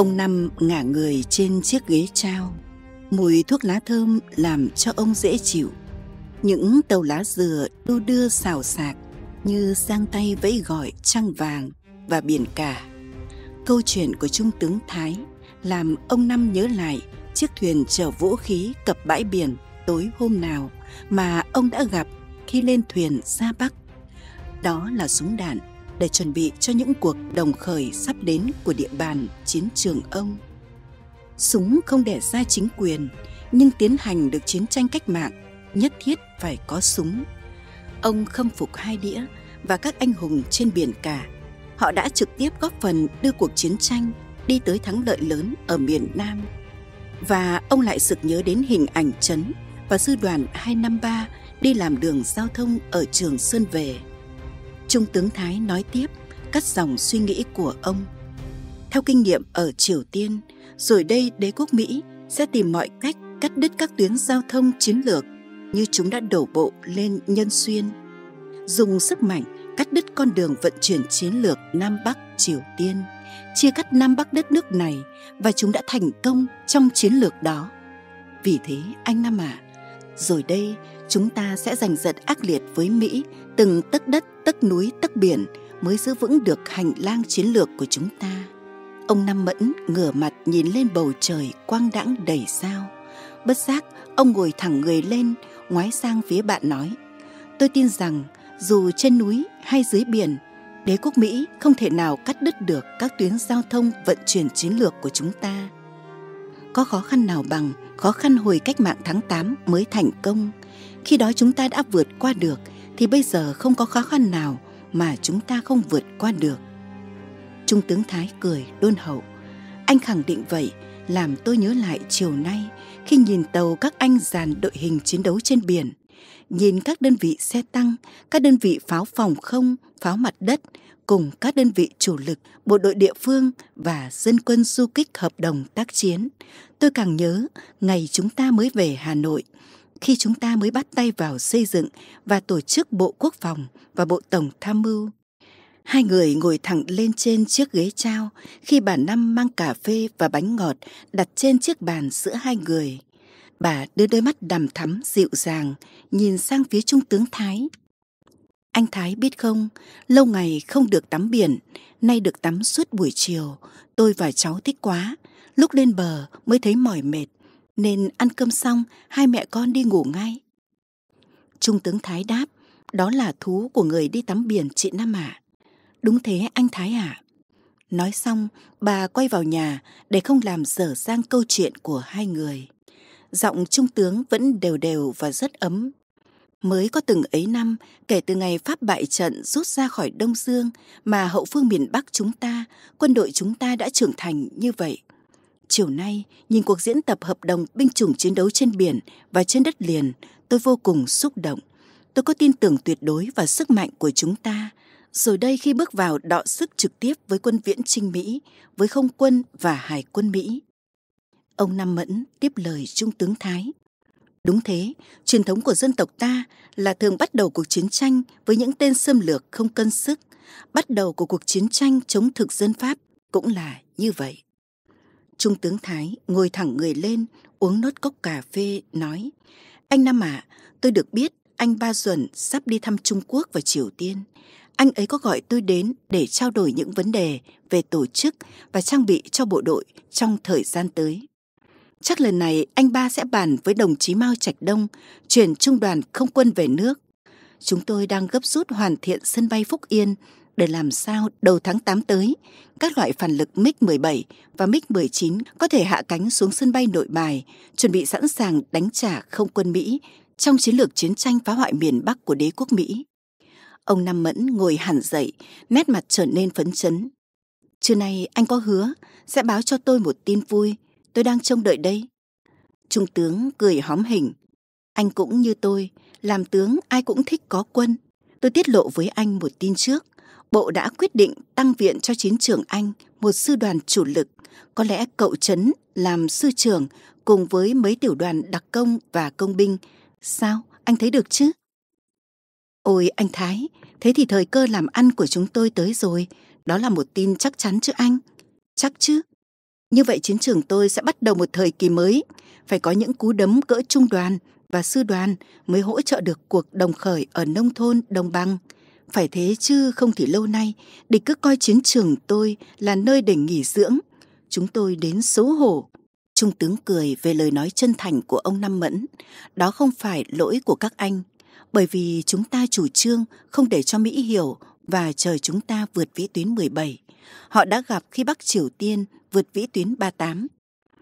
Ông Năm ngả người trên chiếc ghế trao. Mùi thuốc lá thơm làm cho ông dễ chịu. Những tàu lá dừa đu đưa xào xạc như sang tay vẫy gọi trăng vàng và biển cả. Câu chuyện của Trung tướng Thái làm ông Năm nhớ lại chiếc thuyền chở vũ khí cập bãi biển tối hôm nào mà ông đã gặp khi lên thuyền ra Bắc. Đó là súng đạn để chuẩn bị cho những cuộc đồng khởi sắp đến của địa bàn chiến trường ông. Súng không để ra chính quyền, nhưng tiến hành được chiến tranh cách mạng nhất thiết phải có súng. Ông khâm phục hai đĩa và các anh hùng trên biển cả. Họ đã trực tiếp góp phần đưa cuộc chiến tranh đi tới thắng lợi lớn ở miền Nam. Và ông lại sực nhớ đến hình ảnh Trấn và sư đoàn 253 đi làm đường giao thông ở Trường Sơn về Trung tướng Thái nói tiếp cắt dòng suy nghĩ của ông. Theo kinh nghiệm ở Triều Tiên, rồi đây đế quốc Mỹ sẽ tìm mọi cách cắt đứt các tuyến giao thông chiến lược như chúng đã đổ bộ lên Nhân Xuyên, dùng sức mạnh cắt đứt con đường vận chuyển chiến lược Nam Bắc Triều Tiên, chia cắt Nam Bắc đất nước này và chúng đã thành công trong chiến lược đó. Vì thế anh Nam à, rồi đây chúng ta sẽ giành giật ác liệt với Mỹ từng tấc đất, tấc núi, tấc biển mới giữ vững được hành lang chiến lược của chúng ta. Ông Nam Mẫn ngửa mặt nhìn lên bầu trời quang đãng đầy sao. Bất giác, ông ngồi thẳng người lên, ngoái sang phía bạn nói. Tôi tin rằng, dù trên núi hay dưới biển, đế quốc Mỹ không thể nào cắt đứt được các tuyến giao thông vận chuyển chiến lược của chúng ta. Có khó khăn nào bằng khó khăn hồi cách mạng tháng 8 mới thành công – khi đó chúng ta đã vượt qua được thì bây giờ không có khó khăn nào mà chúng ta không vượt qua được. Trung tướng Thái cười đôn hậu. Anh khẳng định vậy làm tôi nhớ lại chiều nay khi nhìn tàu các anh dàn đội hình chiến đấu trên biển, nhìn các đơn vị xe tăng, các đơn vị pháo phòng không, pháo mặt đất cùng các đơn vị chủ lực, bộ đội địa phương và dân quân du kích hợp đồng tác chiến. Tôi càng nhớ ngày chúng ta mới về Hà Nội, khi chúng ta mới bắt tay vào xây dựng và tổ chức Bộ Quốc phòng và Bộ Tổng Tham mưu. Hai người ngồi thẳng lên trên chiếc ghế trao khi bà Năm mang cà phê và bánh ngọt đặt trên chiếc bàn giữa hai người. Bà đưa đôi mắt đằm thắm dịu dàng, nhìn sang phía Trung tướng Thái. Anh Thái biết không, lâu ngày không được tắm biển, nay được tắm suốt buổi chiều. Tôi và cháu thích quá, lúc lên bờ mới thấy mỏi mệt nên ăn cơm xong hai mẹ con đi ngủ ngay trung tướng thái đáp đó là thú của người đi tắm biển chị nam ạ đúng thế anh thái ạ à. nói xong bà quay vào nhà để không làm dở dang câu chuyện của hai người giọng trung tướng vẫn đều đều và rất ấm mới có từng ấy năm kể từ ngày pháp bại trận rút ra khỏi đông dương mà hậu phương miền bắc chúng ta quân đội chúng ta đã trưởng thành như vậy chiều nay nhìn cuộc diễn tập hợp đồng binh chủng chiến đấu trên biển và trên đất liền tôi vô cùng xúc động tôi có tin tưởng tuyệt đối vào sức mạnh của chúng ta rồi đây khi bước vào đọ sức trực tiếp với quân viễn trinh mỹ với không quân và hải quân mỹ ông nam mẫn tiếp lời trung tướng thái đúng thế truyền thống của dân tộc ta là thường bắt đầu cuộc chiến tranh với những tên xâm lược không cân sức bắt đầu của cuộc chiến tranh chống thực dân pháp cũng là như vậy Trung tướng Thái ngồi thẳng người lên, uống nốt cốc cà phê, nói Anh Nam ạ, tôi được biết anh Ba Duẩn sắp đi thăm Trung Quốc và Triều Tiên. Anh ấy có gọi tôi đến để trao đổi những vấn đề về tổ chức và trang bị cho bộ đội trong thời gian tới. Chắc lần này anh ba sẽ bàn với đồng chí Mao Trạch Đông chuyển trung đoàn không quân về nước. Chúng tôi đang gấp rút hoàn thiện sân bay Phúc Yên để làm sao đầu tháng 8 tới, các loại phản lực MiG-17 và MiG-19 có thể hạ cánh xuống sân bay nội bài, chuẩn bị sẵn sàng đánh trả không quân Mỹ trong chiến lược chiến tranh phá hoại miền Bắc của đế quốc Mỹ. Ông Nam Mẫn ngồi hẳn dậy, nét mặt trở nên phấn chấn. Trưa nay anh có hứa sẽ báo cho tôi một tin vui, tôi đang trông đợi đây. Trung tướng cười hóm hình. Anh cũng như tôi, làm tướng ai cũng thích có quân. Tôi tiết lộ với anh một tin trước, Bộ đã quyết định tăng viện cho chiến trường Anh một sư đoàn chủ lực. Có lẽ cậu Trấn làm sư trưởng cùng với mấy tiểu đoàn đặc công và công binh. Sao, anh thấy được chứ? Ôi anh Thái, thế thì thời cơ làm ăn của chúng tôi tới rồi. Đó là một tin chắc chắn chứ anh? Chắc chứ. Như vậy chiến trường tôi sẽ bắt đầu một thời kỳ mới. Phải có những cú đấm cỡ trung đoàn và sư đoàn mới hỗ trợ được cuộc đồng khởi ở nông thôn đồng bằng. Phải thế chứ không thì lâu nay, địch cứ coi chiến trường tôi là nơi để nghỉ dưỡng. Chúng tôi đến xấu hổ. Trung tướng cười về lời nói chân thành của ông Năm Mẫn. Đó không phải lỗi của các anh, bởi vì chúng ta chủ trương không để cho Mỹ hiểu và chờ chúng ta vượt vĩ tuyến bảy Họ đã gặp khi Bắc Triều Tiên vượt vĩ tuyến ba tám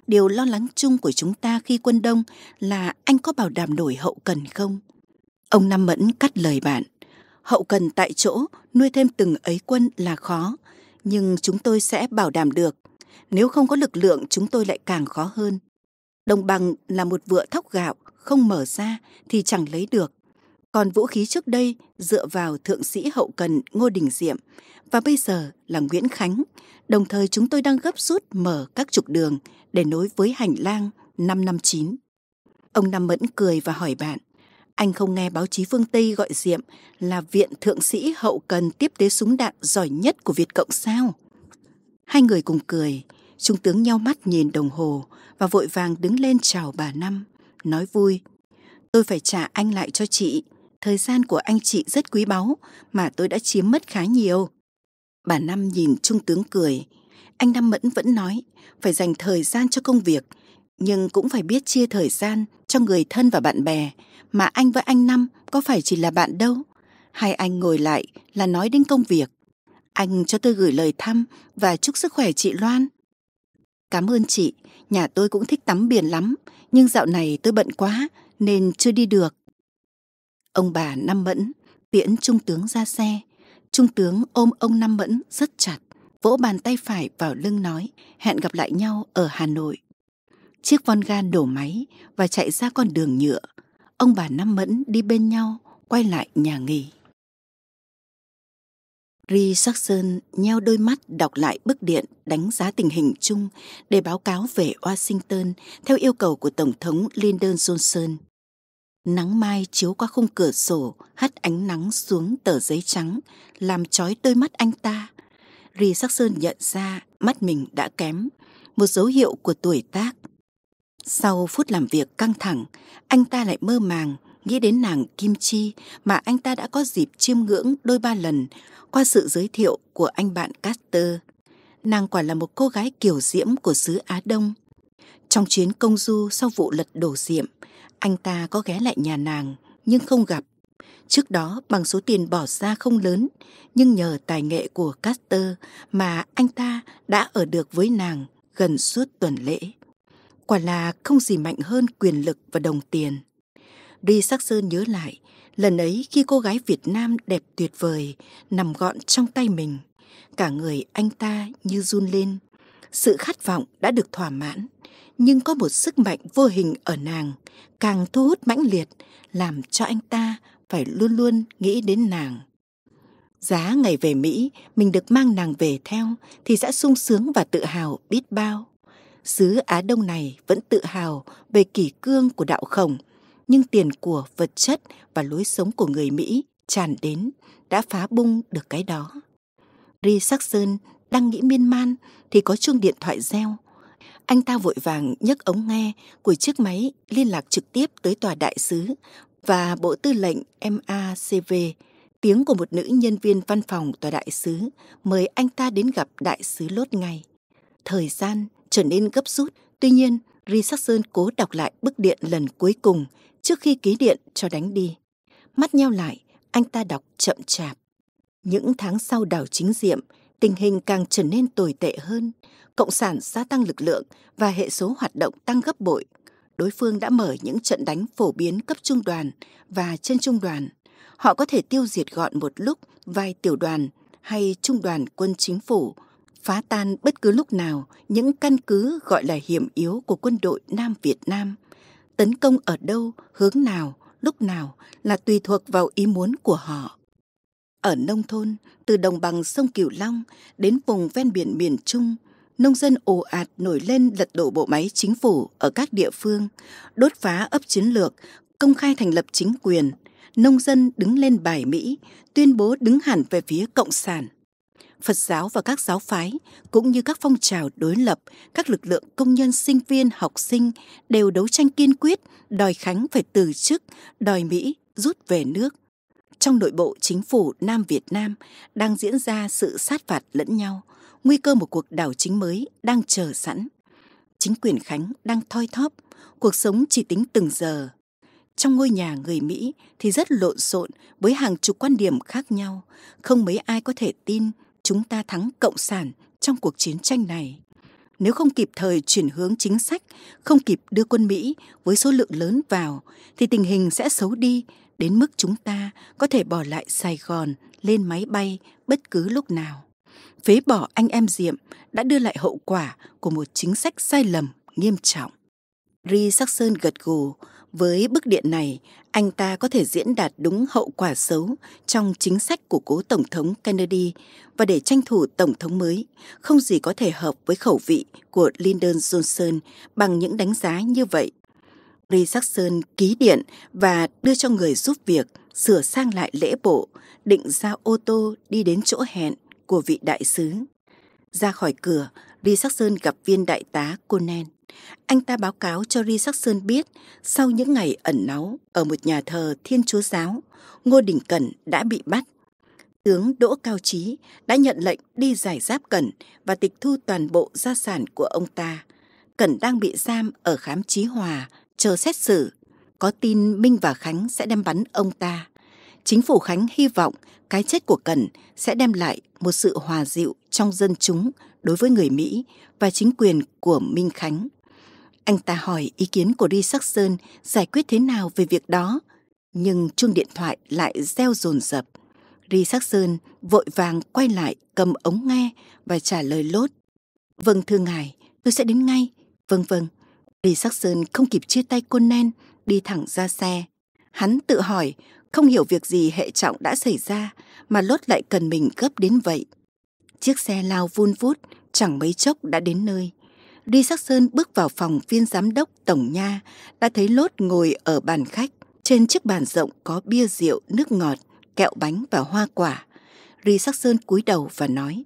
Điều lo lắng chung của chúng ta khi quân đông là anh có bảo đảm nổi hậu cần không? Ông Năm Mẫn cắt lời bạn hậu cần tại chỗ nuôi thêm từng ấy quân là khó nhưng chúng tôi sẽ bảo đảm được nếu không có lực lượng chúng tôi lại càng khó hơn đồng bằng là một vựa thóc gạo không mở ra thì chẳng lấy được còn vũ khí trước đây dựa vào thượng sĩ hậu cần ngô đình diệm và bây giờ là nguyễn khánh đồng thời chúng tôi đang gấp rút mở các trục đường để nối với hành lang năm năm chín ông Nam mẫn cười và hỏi bạn anh không nghe báo chí phương Tây gọi Diệm là viện thượng sĩ hậu cần tiếp tế súng đạn giỏi nhất của Việt Cộng sao? Hai người cùng cười, trung tướng nhau mắt nhìn đồng hồ và vội vàng đứng lên chào bà Năm, nói vui. Tôi phải trả anh lại cho chị, thời gian của anh chị rất quý báu mà tôi đã chiếm mất khá nhiều. Bà Năm nhìn trung tướng cười, anh Năm Mẫn vẫn nói phải dành thời gian cho công việc, nhưng cũng phải biết chia thời gian cho người thân và bạn bè mà anh với anh Năm có phải chỉ là bạn đâu. Hai anh ngồi lại là nói đến công việc. Anh cho tôi gửi lời thăm và chúc sức khỏe chị Loan. Cảm ơn chị, nhà tôi cũng thích tắm biển lắm, nhưng dạo này tôi bận quá nên chưa đi được. Ông bà Năm Mẫn tiễn trung tướng ra xe. Trung tướng ôm ông Năm Mẫn rất chặt, vỗ bàn tay phải vào lưng nói hẹn gặp lại nhau ở Hà Nội. Chiếc von gan đổ máy và chạy ra con đường nhựa ông bà Năm Mẫn đi bên nhau quay lại nhà nghỉ. Ri Sắc Sơn nheo đôi mắt đọc lại bức điện đánh giá tình hình chung để báo cáo về Washington theo yêu cầu của Tổng thống Lyndon Johnson. Nắng mai chiếu qua khung cửa sổ, hắt ánh nắng xuống tờ giấy trắng, làm trói đôi mắt anh ta. Ri Sắc Sơn nhận ra mắt mình đã kém, một dấu hiệu của tuổi tác sau phút làm việc căng thẳng, anh ta lại mơ màng nghĩ đến nàng Kim Chi mà anh ta đã có dịp chiêm ngưỡng đôi ba lần qua sự giới thiệu của anh bạn Caster. Nàng quả là một cô gái kiểu diễm của xứ Á Đông. Trong chuyến công du sau vụ lật đổ diệm, anh ta có ghé lại nhà nàng nhưng không gặp. Trước đó bằng số tiền bỏ ra không lớn nhưng nhờ tài nghệ của Caster mà anh ta đã ở được với nàng gần suốt tuần lễ quả là không gì mạnh hơn quyền lực và đồng tiền. Đi Sắc Sơn nhớ lại, lần ấy khi cô gái Việt Nam đẹp tuyệt vời nằm gọn trong tay mình, cả người anh ta như run lên. Sự khát vọng đã được thỏa mãn, nhưng có một sức mạnh vô hình ở nàng, càng thu hút mãnh liệt, làm cho anh ta phải luôn luôn nghĩ đến nàng. Giá ngày về Mỹ, mình được mang nàng về theo thì sẽ sung sướng và tự hào biết bao xứ Á Đông này vẫn tự hào về kỷ cương của đạo khổng, nhưng tiền của vật chất và lối sống của người Mỹ tràn đến đã phá bung được cái đó. Ri Sắc Sơn đang nghĩ miên man thì có chuông điện thoại reo. Anh ta vội vàng nhấc ống nghe của chiếc máy liên lạc trực tiếp tới tòa đại sứ và bộ tư lệnh MACV. Tiếng của một nữ nhân viên văn phòng tòa đại sứ mời anh ta đến gặp đại sứ lốt ngay. Thời gian trở nên gấp rút. Tuy nhiên, Richardson cố đọc lại bức điện lần cuối cùng trước khi ký điện cho đánh đi. Mắt nheo lại, anh ta đọc chậm chạp. Những tháng sau đảo chính diệm, tình hình càng trở nên tồi tệ hơn. Cộng sản gia tăng lực lượng và hệ số hoạt động tăng gấp bội. Đối phương đã mở những trận đánh phổ biến cấp trung đoàn và trên trung đoàn. Họ có thể tiêu diệt gọn một lúc vài tiểu đoàn hay trung đoàn quân chính phủ phá tan bất cứ lúc nào những căn cứ gọi là hiểm yếu của quân đội Nam Việt Nam. Tấn công ở đâu, hướng nào, lúc nào là tùy thuộc vào ý muốn của họ. Ở nông thôn, từ đồng bằng sông Cửu Long đến vùng ven biển miền Trung, nông dân ồ ạt nổi lên lật đổ bộ máy chính phủ ở các địa phương, đốt phá ấp chiến lược, công khai thành lập chính quyền. Nông dân đứng lên bài Mỹ, tuyên bố đứng hẳn về phía Cộng sản. Phật giáo và các giáo phái, cũng như các phong trào đối lập, các lực lượng công nhân sinh viên học sinh đều đấu tranh kiên quyết, đòi Khánh phải từ chức, đòi Mỹ rút về nước. Trong nội bộ chính phủ Nam Việt Nam đang diễn ra sự sát phạt lẫn nhau, nguy cơ một cuộc đảo chính mới đang chờ sẵn. Chính quyền Khánh đang thoi thóp, cuộc sống chỉ tính từng giờ. Trong ngôi nhà người Mỹ thì rất lộn xộn với hàng chục quan điểm khác nhau, không mấy ai có thể tin chúng ta thắng cộng sản trong cuộc chiến tranh này nếu không kịp thời chuyển hướng chính sách không kịp đưa quân mỹ với số lượng lớn vào thì tình hình sẽ xấu đi đến mức chúng ta có thể bỏ lại sài gòn lên máy bay bất cứ lúc nào phế bỏ anh em diệm đã đưa lại hậu quả của một chính sách sai lầm nghiêm trọng ri sắc sơn gật gù với bức điện này, anh ta có thể diễn đạt đúng hậu quả xấu trong chính sách của cố Tổng thống Kennedy và để tranh thủ Tổng thống mới, không gì có thể hợp với khẩu vị của Lyndon Johnson bằng những đánh giá như vậy. Richardson ký điện và đưa cho người giúp việc sửa sang lại lễ bộ, định giao ô tô đi đến chỗ hẹn của vị đại sứ. Ra khỏi cửa, Richardson gặp viên đại tá Conan anh ta báo cáo cho Ri Sắc Sơn biết sau những ngày ẩn náu ở một nhà thờ Thiên Chúa Giáo, Ngô Đình Cẩn đã bị bắt. Tướng Đỗ Cao Trí đã nhận lệnh đi giải giáp Cẩn và tịch thu toàn bộ gia sản của ông ta. Cẩn đang bị giam ở khám trí Hòa, chờ xét xử. Có tin Minh và Khánh sẽ đem bắn ông ta. Chính phủ Khánh hy vọng cái chết của Cẩn sẽ đem lại một sự hòa dịu trong dân chúng đối với người Mỹ và chính quyền của Minh Khánh. Anh ta hỏi ý kiến của Ri Sắc Sơn giải quyết thế nào về việc đó, nhưng chuông điện thoại lại reo rồn rập. Ri Sắc Sơn vội vàng quay lại cầm ống nghe và trả lời lốt. Vâng thưa ngài, tôi sẽ đến ngay. Vâng vâng. Ri Sắc Sơn không kịp chia tay cô Nen, đi thẳng ra xe. Hắn tự hỏi, không hiểu việc gì hệ trọng đã xảy ra mà lốt lại cần mình gấp đến vậy. Chiếc xe lao vun vút, chẳng mấy chốc đã đến nơi. Đi sắc sơn bước vào phòng viên giám đốc tổng nha, đã thấy lốt ngồi ở bàn khách. Trên chiếc bàn rộng có bia rượu, nước ngọt, kẹo bánh và hoa quả. Ri sắc sơn cúi đầu và nói,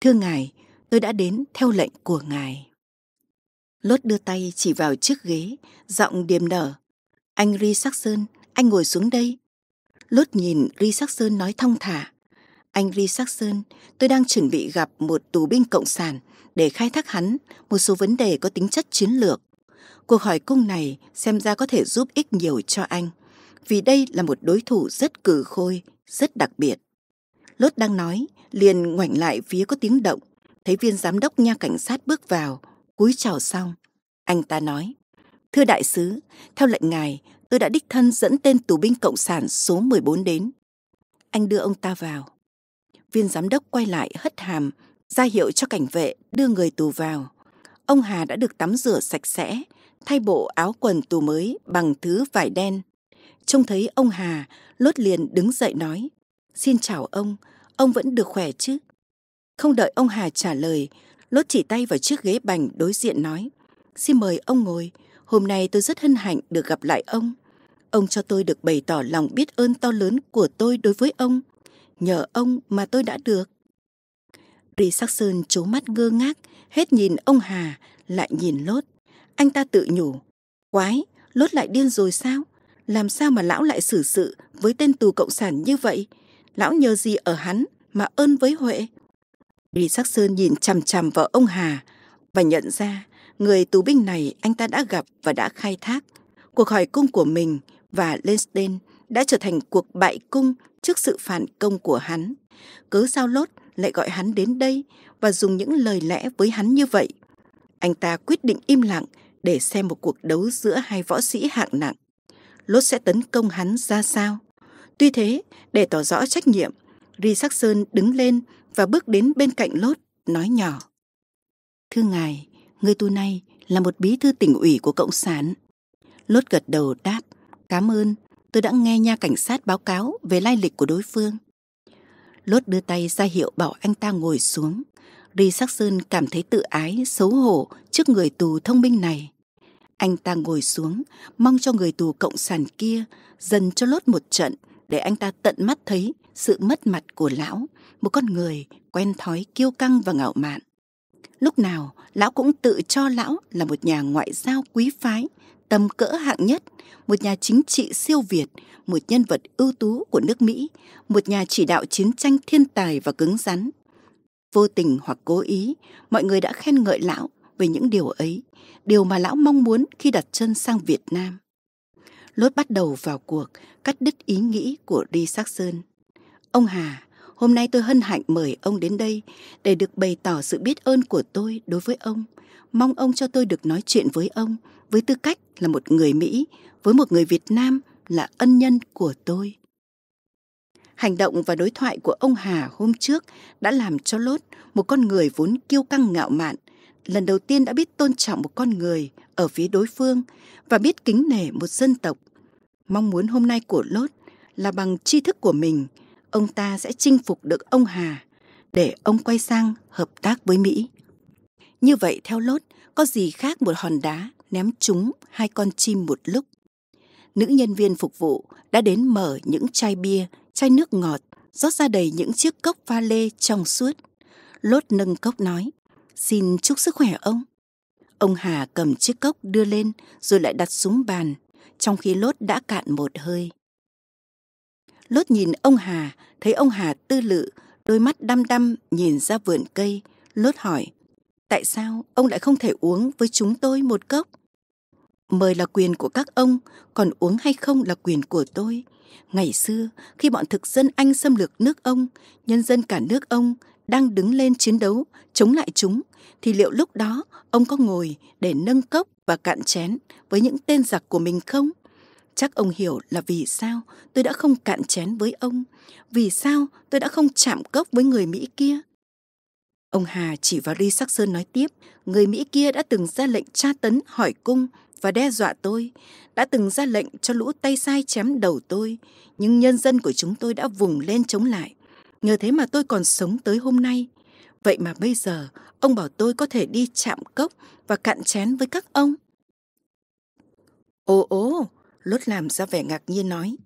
Thưa ngài, tôi đã đến theo lệnh của ngài. Lốt đưa tay chỉ vào chiếc ghế, giọng điềm nở. Anh Ri sắc sơn, anh ngồi xuống đây. Lốt nhìn Ri sắc sơn nói thong thả. Anh Ri sắc sơn, tôi đang chuẩn bị gặp một tù binh cộng sản để khai thác hắn một số vấn đề có tính chất chiến lược. Cuộc hỏi cung này xem ra có thể giúp ích nhiều cho anh, vì đây là một đối thủ rất cử khôi, rất đặc biệt. Lốt đang nói, liền ngoảnh lại phía có tiếng động, thấy viên giám đốc nha cảnh sát bước vào, cúi chào xong. Anh ta nói, thưa đại sứ, theo lệnh ngài, tôi đã đích thân dẫn tên tù binh Cộng sản số bốn đến. Anh đưa ông ta vào. Viên giám đốc quay lại hất hàm, ra hiệu cho cảnh vệ đưa người tù vào. Ông Hà đã được tắm rửa sạch sẽ, thay bộ áo quần tù mới bằng thứ vải đen. Trông thấy ông Hà, lốt liền đứng dậy nói, xin chào ông, ông vẫn được khỏe chứ? Không đợi ông Hà trả lời, lốt chỉ tay vào chiếc ghế bành đối diện nói, xin mời ông ngồi, hôm nay tôi rất hân hạnh được gặp lại ông. Ông cho tôi được bày tỏ lòng biết ơn to lớn của tôi đối với ông. Nhờ ông mà tôi đã được. Richardson trố mắt ngơ ngác, hết nhìn ông Hà, lại nhìn Lốt. Anh ta tự nhủ. Quái, Lốt lại điên rồi sao? Làm sao mà lão lại xử sự với tên tù cộng sản như vậy? Lão nhờ gì ở hắn mà ơn với Huệ? Richardson nhìn chằm chằm vào ông Hà và nhận ra người tù binh này anh ta đã gặp và đã khai thác. Cuộc hỏi cung của mình và Lensden đã trở thành cuộc bại cung trước sự phản công của hắn. Cứ sao lốt lại gọi hắn đến đây và dùng những lời lẽ với hắn như vậy anh ta quyết định im lặng để xem một cuộc đấu giữa hai võ sĩ hạng nặng lốt sẽ tấn công hắn ra sao tuy thế để tỏ rõ trách nhiệm ri sắc sơn đứng lên và bước đến bên cạnh lốt nói nhỏ thưa ngài người tu này là một bí thư tỉnh ủy của cộng sản lốt gật đầu đáp cảm ơn tôi đã nghe nha cảnh sát báo cáo về lai lịch của đối phương Lốt đưa tay ra hiệu bảo anh ta ngồi xuống. Ri Sắc Sơn cảm thấy tự ái, xấu hổ trước người tù thông minh này. Anh ta ngồi xuống, mong cho người tù cộng sản kia dần cho lốt một trận để anh ta tận mắt thấy sự mất mặt của lão, một con người quen thói kiêu căng và ngạo mạn. Lúc nào, lão cũng tự cho lão là một nhà ngoại giao quý phái, tầm cỡ hạng nhất, một nhà chính trị siêu Việt, một nhân vật ưu tú của nước Mỹ, một nhà chỉ đạo chiến tranh thiên tài và cứng rắn. Vô tình hoặc cố ý, mọi người đã khen ngợi lão về những điều ấy, điều mà lão mong muốn khi đặt chân sang Việt Nam. Lốt bắt đầu vào cuộc, cắt đứt ý nghĩ của Ri Sắc Sơn. Ông Hà, hôm nay tôi hân hạnh mời ông đến đây để được bày tỏ sự biết ơn của tôi đối với ông. Mong ông cho tôi được nói chuyện với ông với tư cách là một người Mỹ với một người Việt Nam là ân nhân của tôi. Hành động và đối thoại của ông Hà hôm trước đã làm cho Lốt, một con người vốn kiêu căng ngạo mạn, lần đầu tiên đã biết tôn trọng một con người ở phía đối phương và biết kính nể một dân tộc. Mong muốn hôm nay của Lốt là bằng tri thức của mình, ông ta sẽ chinh phục được ông Hà để ông quay sang hợp tác với Mỹ. Như vậy theo Lốt, có gì khác một hòn đá ném trúng hai con chim một lúc. Nữ nhân viên phục vụ đã đến mở những chai bia, chai nước ngọt, rót ra đầy những chiếc cốc pha lê trong suốt. Lốt nâng cốc nói, xin chúc sức khỏe ông. Ông Hà cầm chiếc cốc đưa lên rồi lại đặt xuống bàn, trong khi lốt đã cạn một hơi. Lốt nhìn ông Hà, thấy ông Hà tư lự, đôi mắt đăm đăm nhìn ra vườn cây. Lốt hỏi, tại sao ông lại không thể uống với chúng tôi một cốc? mời là quyền của các ông còn uống hay không là quyền của tôi ngày xưa khi bọn thực dân anh xâm lược nước ông nhân dân cả nước ông đang đứng lên chiến đấu chống lại chúng thì liệu lúc đó ông có ngồi để nâng cốc và cạn chén với những tên giặc của mình không chắc ông hiểu là vì sao tôi đã không cạn chén với ông vì sao tôi đã không chạm cốc với người mỹ kia ông hà chỉ vào ly sắc sơn nói tiếp người mỹ kia đã từng ra lệnh tra tấn hỏi cung và đe dọa tôi đã từng ra lệnh cho lũ tay sai chém đầu tôi nhưng nhân dân của chúng tôi đã vùng lên chống lại nhờ thế mà tôi còn sống tới hôm nay vậy mà bây giờ ông bảo tôi có thể đi chạm cốc và cạn chén với các ông ồ ồ lốt làm ra vẻ ngạc nhiên nói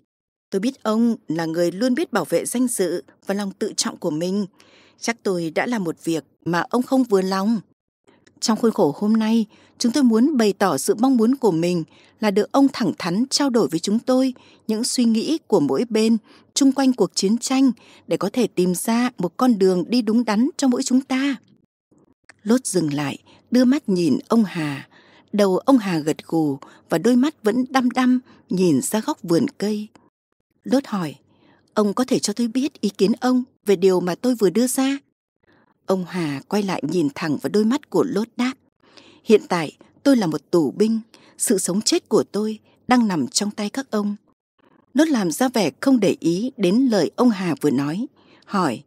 tôi biết ông là người luôn biết bảo vệ danh dự và lòng tự trọng của mình chắc tôi đã làm một việc mà ông không vừa lòng trong khuôn khổ hôm nay, chúng tôi muốn bày tỏ sự mong muốn của mình là được ông thẳng thắn trao đổi với chúng tôi những suy nghĩ của mỗi bên chung quanh cuộc chiến tranh để có thể tìm ra một con đường đi đúng đắn cho mỗi chúng ta. Lốt dừng lại, đưa mắt nhìn ông Hà. Đầu ông Hà gật gù và đôi mắt vẫn đăm đăm nhìn ra góc vườn cây. Lốt hỏi, ông có thể cho tôi biết ý kiến ông về điều mà tôi vừa đưa ra Ông Hà quay lại nhìn thẳng vào đôi mắt của lốt đáp Hiện tại tôi là một tù binh, sự sống chết của tôi đang nằm trong tay các ông. lốt làm ra vẻ không để ý đến lời ông Hà vừa nói, hỏi,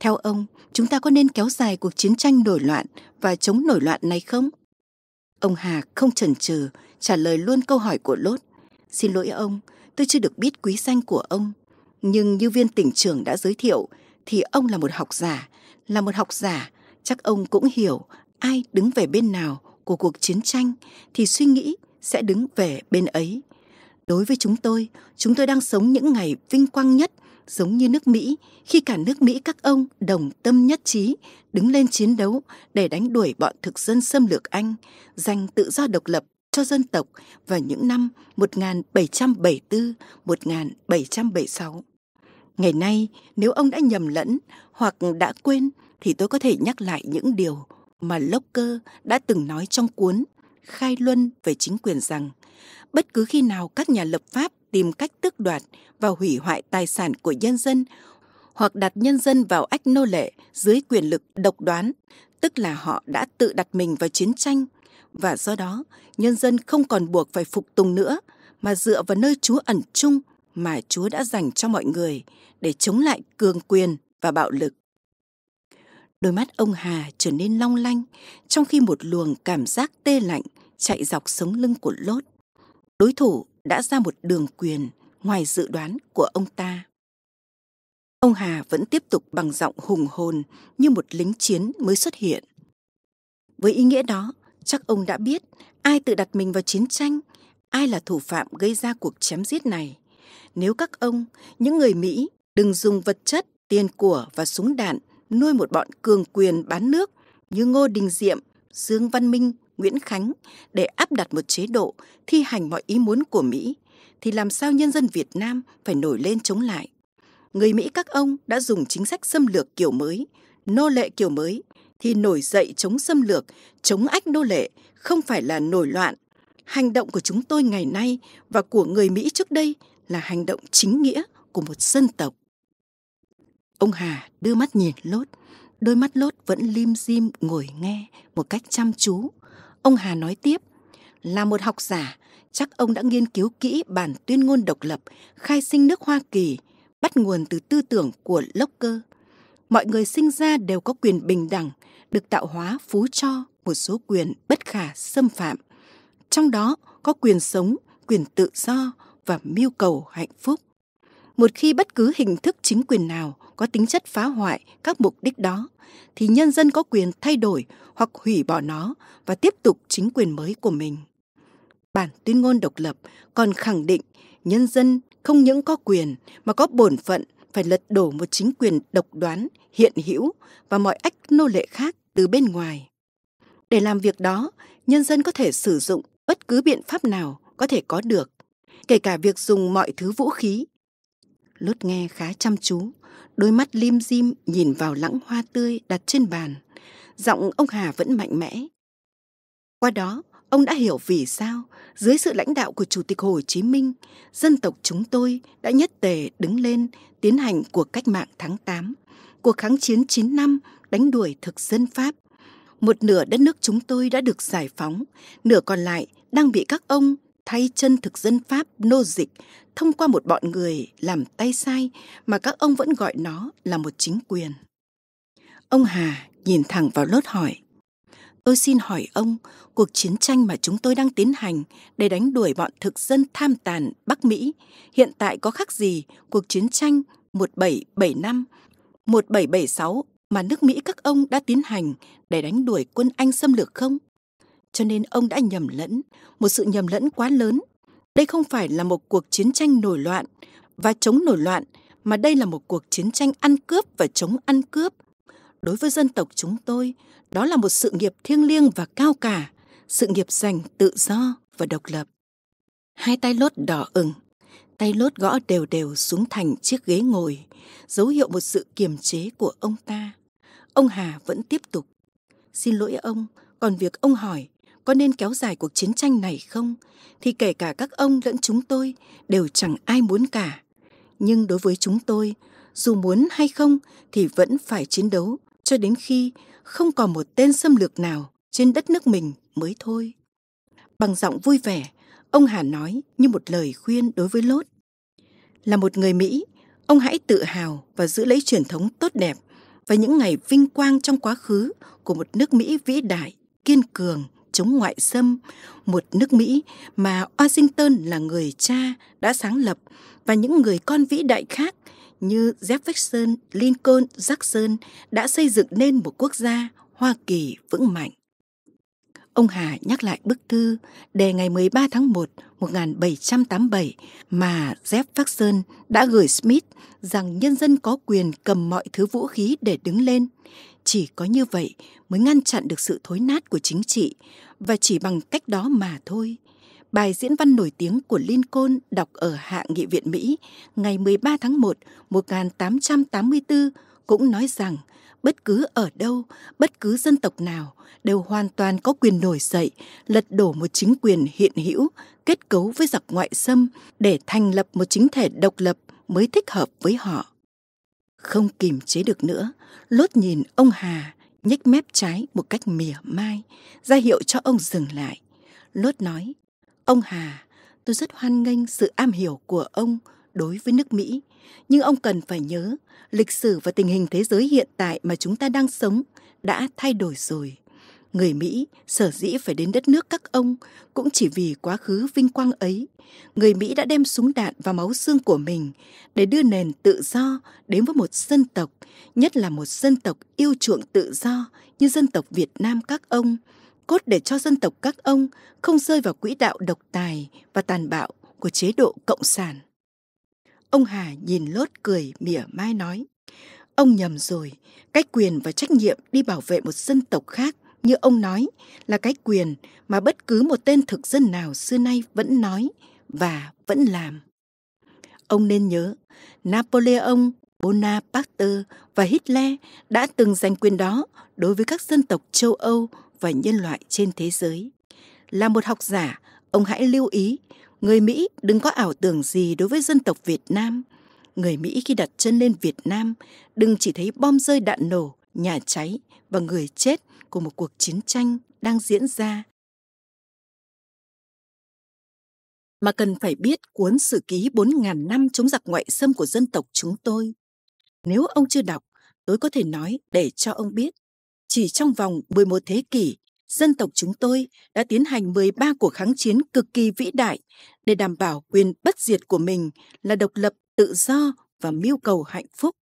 theo ông, chúng ta có nên kéo dài cuộc chiến tranh nổi loạn và chống nổi loạn này không? Ông Hà không chần chừ trả lời luôn câu hỏi của Lốt. Xin lỗi ông, tôi chưa được biết quý danh của ông. Nhưng như viên tỉnh trưởng đã giới thiệu thì ông là một học giả là một học giả chắc ông cũng hiểu ai đứng về bên nào của cuộc chiến tranh thì suy nghĩ sẽ đứng về bên ấy đối với chúng tôi chúng tôi đang sống những ngày vinh quang nhất giống như nước mỹ khi cả nước mỹ các ông đồng tâm nhất trí đứng lên chiến đấu để đánh đuổi bọn thực dân xâm lược anh giành tự do độc lập cho dân tộc vào những năm 1774-1776 ngày nay nếu ông đã nhầm lẫn hoặc đã quên thì tôi có thể nhắc lại những điều mà Locker đã từng nói trong cuốn Khai Luân về chính quyền rằng bất cứ khi nào các nhà lập pháp tìm cách tước đoạt và hủy hoại tài sản của nhân dân hoặc đặt nhân dân vào ách nô lệ dưới quyền lực độc đoán, tức là họ đã tự đặt mình vào chiến tranh và do đó nhân dân không còn buộc phải phục tùng nữa mà dựa vào nơi trú ẩn chung mà Chúa đã dành cho mọi người để chống lại cường quyền và bạo lực. Đôi mắt ông Hà trở nên long lanh trong khi một luồng cảm giác tê lạnh chạy dọc sống lưng của Lốt. Đối thủ đã ra một đường quyền ngoài dự đoán của ông ta. Ông Hà vẫn tiếp tục bằng giọng hùng hồn như một lính chiến mới xuất hiện. Với ý nghĩa đó, chắc ông đã biết ai tự đặt mình vào chiến tranh, ai là thủ phạm gây ra cuộc chém giết này nếu các ông, những người Mỹ, đừng dùng vật chất, tiền của và súng đạn nuôi một bọn cường quyền bán nước như Ngô Đình Diệm, Dương Văn Minh, Nguyễn Khánh để áp đặt một chế độ thi hành mọi ý muốn của Mỹ, thì làm sao nhân dân Việt Nam phải nổi lên chống lại? Người Mỹ các ông đã dùng chính sách xâm lược kiểu mới, nô lệ kiểu mới, thì nổi dậy chống xâm lược, chống ách nô lệ không phải là nổi loạn. Hành động của chúng tôi ngày nay và của người Mỹ trước đây là hành động chính nghĩa của một dân tộc. Ông Hà đưa mắt nhìn Lốt, đôi mắt Lốt vẫn lim dim ngồi nghe một cách chăm chú. Ông Hà nói tiếp, là một học giả, chắc ông đã nghiên cứu kỹ bản tuyên ngôn độc lập khai sinh nước Hoa Kỳ, bắt nguồn từ tư tưởng của Locker. Mọi người sinh ra đều có quyền bình đẳng, được tạo hóa phú cho một số quyền bất khả xâm phạm. Trong đó có quyền sống, quyền tự do, và mưu cầu hạnh phúc. Một khi bất cứ hình thức chính quyền nào có tính chất phá hoại các mục đích đó, thì nhân dân có quyền thay đổi hoặc hủy bỏ nó và tiếp tục chính quyền mới của mình. Bản tuyên ngôn độc lập còn khẳng định nhân dân không những có quyền mà có bổn phận phải lật đổ một chính quyền độc đoán, hiện hữu và mọi ách nô lệ khác từ bên ngoài. Để làm việc đó, nhân dân có thể sử dụng bất cứ biện pháp nào có thể có được kể cả việc dùng mọi thứ vũ khí. Lốt nghe khá chăm chú, đôi mắt lim dim nhìn vào lãng hoa tươi đặt trên bàn. Giọng ông Hà vẫn mạnh mẽ. Qua đó, ông đã hiểu vì sao, dưới sự lãnh đạo của Chủ tịch Hồ Chí Minh, dân tộc chúng tôi đã nhất tề đứng lên tiến hành cuộc cách mạng tháng tám, cuộc kháng chiến chín năm đánh đuổi thực dân Pháp. Một nửa đất nước chúng tôi đã được giải phóng, nửa còn lại đang bị các ông thay chân thực dân Pháp nô dịch thông qua một bọn người làm tay sai mà các ông vẫn gọi nó là một chính quyền. Ông Hà nhìn thẳng vào lốt hỏi. Tôi xin hỏi ông, cuộc chiến tranh mà chúng tôi đang tiến hành để đánh đuổi bọn thực dân tham tàn Bắc Mỹ hiện tại có khác gì cuộc chiến tranh một một bảy bảy bảy năm 1775, sáu mà nước Mỹ các ông đã tiến hành để đánh đuổi quân Anh xâm lược không? cho nên ông đã nhầm lẫn một sự nhầm lẫn quá lớn đây không phải là một cuộc chiến tranh nổi loạn và chống nổi loạn mà đây là một cuộc chiến tranh ăn cướp và chống ăn cướp đối với dân tộc chúng tôi đó là một sự nghiệp thiêng liêng và cao cả sự nghiệp giành tự do và độc lập hai tay lốt đỏ ửng tay lốt gõ đều đều xuống thành chiếc ghế ngồi dấu hiệu một sự kiềm chế của ông ta ông hà vẫn tiếp tục xin lỗi ông còn việc ông hỏi có nên kéo dài cuộc chiến tranh này không thì kể cả các ông lẫn chúng tôi đều chẳng ai muốn cả nhưng đối với chúng tôi dù muốn hay không thì vẫn phải chiến đấu cho đến khi không còn một tên xâm lược nào trên đất nước mình mới thôi bằng giọng vui vẻ ông hà nói như một lời khuyên đối với lốt là một người mỹ ông hãy tự hào và giữ lấy truyền thống tốt đẹp và những ngày vinh quang trong quá khứ của một nước mỹ vĩ đại kiên cường chống ngoại xâm, một nước Mỹ mà Washington là người cha đã sáng lập và những người con vĩ đại khác như Jefferson, Lincoln, Jackson đã xây dựng nên một quốc gia Hoa Kỳ vững mạnh. Ông Hà nhắc lại bức thư đề ngày 13 tháng 1 1787 mà Jefferson đã gửi Smith rằng nhân dân có quyền cầm mọi thứ vũ khí để đứng lên, chỉ có như vậy mới ngăn chặn được sự thối nát của chính trị và chỉ bằng cách đó mà thôi. Bài diễn văn nổi tiếng của Lincoln đọc ở Hạ nghị viện Mỹ ngày 13 tháng 1 1884 cũng nói rằng bất cứ ở đâu, bất cứ dân tộc nào đều hoàn toàn có quyền nổi dậy, lật đổ một chính quyền hiện hữu, kết cấu với giặc ngoại xâm để thành lập một chính thể độc lập mới thích hợp với họ. Không kìm chế được nữa, lốt nhìn ông Hà nhếch mép trái một cách mỉa mai, ra hiệu cho ông dừng lại. Lốt nói, ông Hà, tôi rất hoan nghênh sự am hiểu của ông đối với nước Mỹ, nhưng ông cần phải nhớ lịch sử và tình hình thế giới hiện tại mà chúng ta đang sống đã thay đổi rồi người Mỹ sở dĩ phải đến đất nước các ông cũng chỉ vì quá khứ vinh quang ấy. Người Mỹ đã đem súng đạn và máu xương của mình để đưa nền tự do đến với một dân tộc, nhất là một dân tộc yêu chuộng tự do như dân tộc Việt Nam các ông, cốt để cho dân tộc các ông không rơi vào quỹ đạo độc tài và tàn bạo của chế độ cộng sản. Ông Hà nhìn lốt cười mỉa mai nói, ông nhầm rồi, cách quyền và trách nhiệm đi bảo vệ một dân tộc khác như ông nói là cái quyền mà bất cứ một tên thực dân nào xưa nay vẫn nói và vẫn làm. Ông nên nhớ, Napoleon, Bonaparte và Hitler đã từng giành quyền đó đối với các dân tộc châu Âu và nhân loại trên thế giới. Là một học giả, ông hãy lưu ý, người Mỹ đừng có ảo tưởng gì đối với dân tộc Việt Nam. Người Mỹ khi đặt chân lên Việt Nam, đừng chỉ thấy bom rơi đạn nổ, nhà cháy và người chết của một cuộc chiến tranh đang diễn ra mà cần phải biết cuốn sử ký 4.000 năm chống giặc ngoại xâm của dân tộc chúng tôi. Nếu ông chưa đọc, tôi có thể nói để cho ông biết. Chỉ trong vòng 11 thế kỷ, dân tộc chúng tôi đã tiến hành 13 cuộc kháng chiến cực kỳ vĩ đại để đảm bảo quyền bất diệt của mình là độc lập, tự do và mưu cầu hạnh phúc.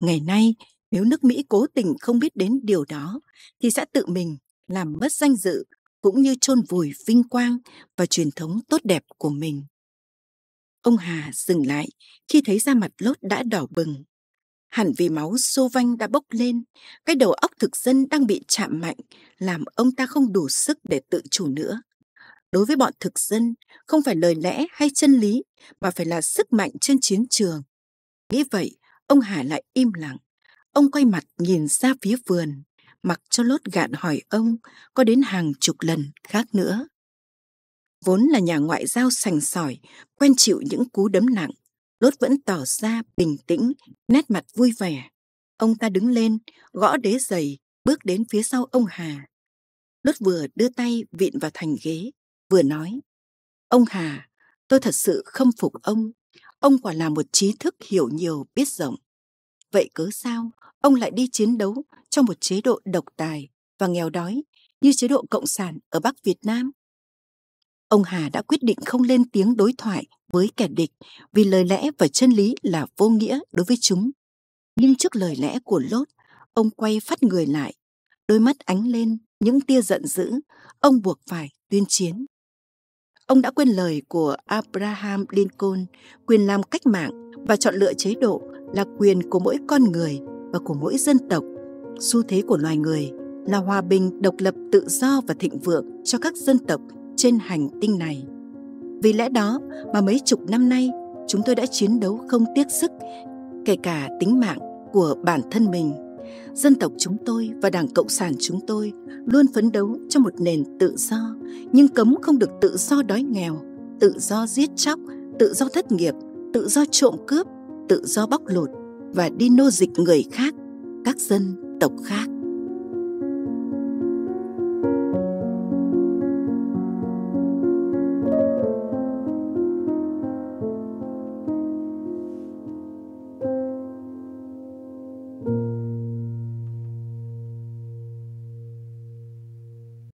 Ngày nay, nếu nước Mỹ cố tình không biết đến điều đó, thì sẽ tự mình làm mất danh dự cũng như chôn vùi vinh quang và truyền thống tốt đẹp của mình. Ông Hà dừng lại khi thấy da mặt lốt đã đỏ bừng. Hẳn vì máu xô vanh đã bốc lên, cái đầu óc thực dân đang bị chạm mạnh, làm ông ta không đủ sức để tự chủ nữa. Đối với bọn thực dân, không phải lời lẽ hay chân lý, mà phải là sức mạnh trên chiến trường. Nghĩ vậy, ông Hà lại im lặng. Ông quay mặt nhìn ra phía vườn, mặc cho lốt gạn hỏi ông có đến hàng chục lần khác nữa. Vốn là nhà ngoại giao sành sỏi, quen chịu những cú đấm nặng, lốt vẫn tỏ ra bình tĩnh, nét mặt vui vẻ. Ông ta đứng lên, gõ đế giày, bước đến phía sau ông Hà. Lốt vừa đưa tay vịn vào thành ghế, vừa nói. Ông Hà, tôi thật sự khâm phục ông. Ông quả là một trí thức hiểu nhiều, biết rộng vậy cớ sao ông lại đi chiến đấu trong một chế độ độc tài và nghèo đói như chế độ cộng sản ở Bắc Việt Nam? Ông Hà đã quyết định không lên tiếng đối thoại với kẻ địch vì lời lẽ và chân lý là vô nghĩa đối với chúng. Nhưng trước lời lẽ của Lốt, ông quay phát người lại, đôi mắt ánh lên những tia giận dữ, ông buộc phải tuyên chiến. Ông đã quên lời của Abraham Lincoln, quyền làm cách mạng và chọn lựa chế độ là quyền của mỗi con người và của mỗi dân tộc xu thế của loài người là hòa bình độc lập tự do và thịnh vượng cho các dân tộc trên hành tinh này vì lẽ đó mà mấy chục năm nay chúng tôi đã chiến đấu không tiếc sức kể cả tính mạng của bản thân mình dân tộc chúng tôi và đảng cộng sản chúng tôi luôn phấn đấu cho một nền tự do nhưng cấm không được tự do đói nghèo tự do giết chóc tự do thất nghiệp tự do trộm cướp tự do bóc lột và đi nô dịch người khác, các dân tộc khác.